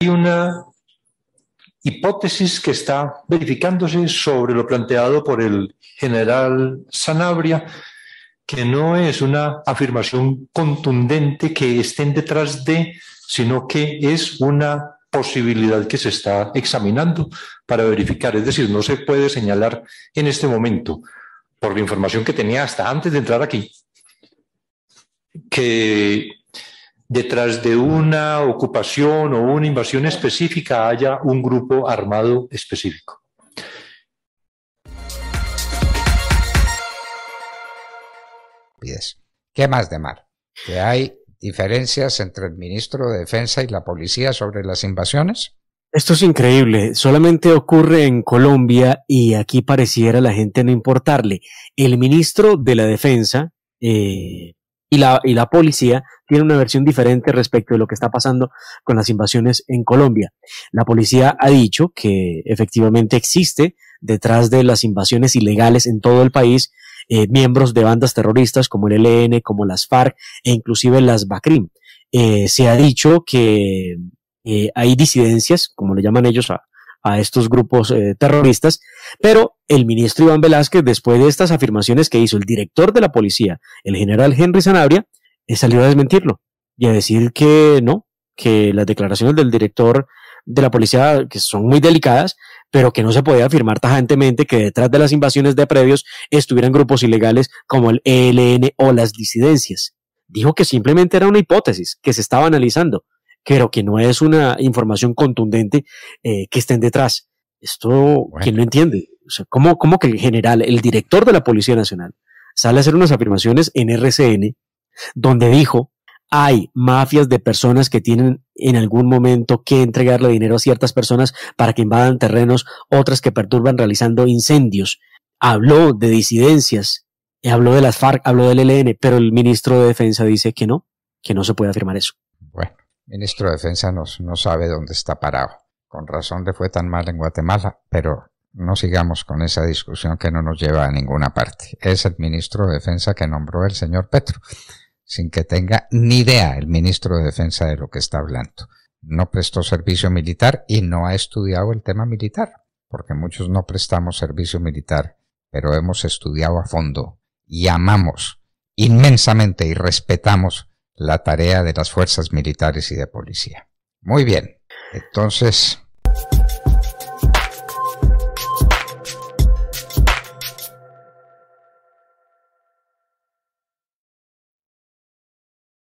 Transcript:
Hay una hipótesis que está verificándose sobre lo planteado por el general Sanabria, que no es una afirmación contundente que estén detrás de, sino que es una posibilidad que se está examinando para verificar. Es decir, no se puede señalar en este momento, por la información que tenía hasta antes de entrar aquí, que detrás de una ocupación o una invasión específica haya un grupo armado específico. ¿Qué más de mar? ¿Que hay diferencias entre el ministro de Defensa y la policía sobre las invasiones? Esto es increíble, solamente ocurre en Colombia y aquí pareciera la gente no importarle. El ministro de la Defensa, eh, y la, y la policía tiene una versión diferente respecto de lo que está pasando con las invasiones en Colombia. La policía ha dicho que efectivamente existe detrás de las invasiones ilegales en todo el país eh, miembros de bandas terroristas como el ELN, como las FARC e inclusive las BACRIM. Eh, se ha dicho que eh, hay disidencias, como le llaman ellos a, a estos grupos eh, terroristas. Pero el ministro Iván Velázquez, después de estas afirmaciones que hizo el director de la policía, el general Henry Sanabria, eh, salió a desmentirlo y a decir que no, que las declaraciones del director de la policía, que son muy delicadas, pero que no se podía afirmar tajantemente que detrás de las invasiones de previos estuvieran grupos ilegales como el ELN o las disidencias. Dijo que simplemente era una hipótesis que se estaba analizando, pero que no es una información contundente eh, que estén detrás. Esto, ¿quién no entiende? O sea, ¿cómo, ¿cómo, que el general, el director de la Policía Nacional, sale a hacer unas afirmaciones en RCN donde dijo, hay mafias de personas que tienen en algún momento que entregarle dinero a ciertas personas para que invadan terrenos, otras que perturban realizando incendios. Habló de disidencias, habló de las FARC, habló del ELN, pero el ministro de Defensa dice que no, que no se puede afirmar eso ministro de Defensa no, no sabe dónde está parado. Con razón le fue tan mal en Guatemala, pero no sigamos con esa discusión que no nos lleva a ninguna parte. Es el ministro de Defensa que nombró el señor Petro, sin que tenga ni idea el ministro de Defensa de lo que está hablando. No prestó servicio militar y no ha estudiado el tema militar, porque muchos no prestamos servicio militar, pero hemos estudiado a fondo y amamos inmensamente y respetamos la tarea de las fuerzas militares y de policía. Muy bien, entonces